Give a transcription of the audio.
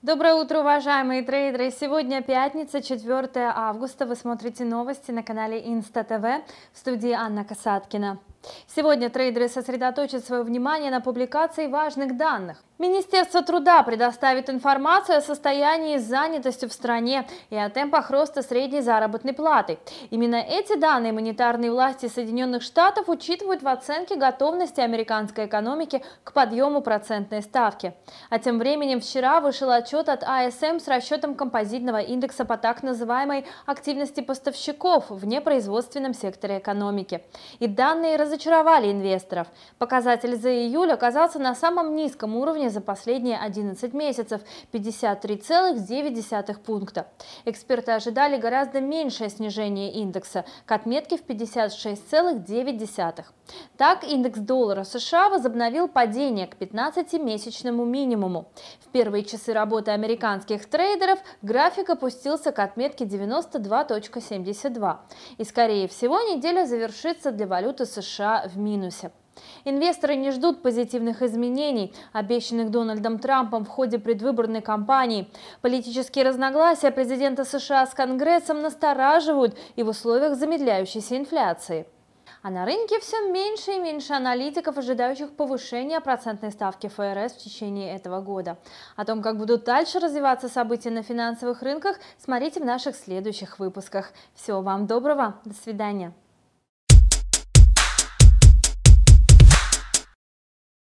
Доброе утро, уважаемые трейдеры! Сегодня пятница, 4 августа. Вы смотрите новости на канале Инста ТВ. В студии Анна Касаткина. Сегодня трейдеры сосредоточат свое внимание на публикации важных данных. Министерство труда предоставит информацию о состоянии занятости в стране и о темпах роста средней заработной платы. Именно эти данные монетарные власти Соединенных Штатов учитывают в оценке готовности американской экономики к подъему процентной ставки. А тем временем вчера вышел отчет от АСМ с расчетом композитного индекса по так называемой активности поставщиков в непроизводственном секторе экономики. И данные раз разочаровали инвесторов. Показатель за июль оказался на самом низком уровне за последние 11 месяцев – 53,9 пункта. Эксперты ожидали гораздо меньшее снижение индекса к отметке в 56,9. Так, индекс доллара США возобновил падение к 15-месячному минимуму. В первые часы работы американских трейдеров график опустился к отметке 92.72. И, скорее всего, неделя завершится для валюты США США в минусе. Инвесторы не ждут позитивных изменений, обещанных Дональдом Трампом в ходе предвыборной кампании. Политические разногласия президента США с Конгрессом настораживают и в условиях замедляющейся инфляции. А на рынке все меньше и меньше аналитиков, ожидающих повышения процентной ставки ФРС в течение этого года. О том, как будут дальше развиваться события на финансовых рынках, смотрите в наших следующих выпусках. Всего вам доброго, до свидания.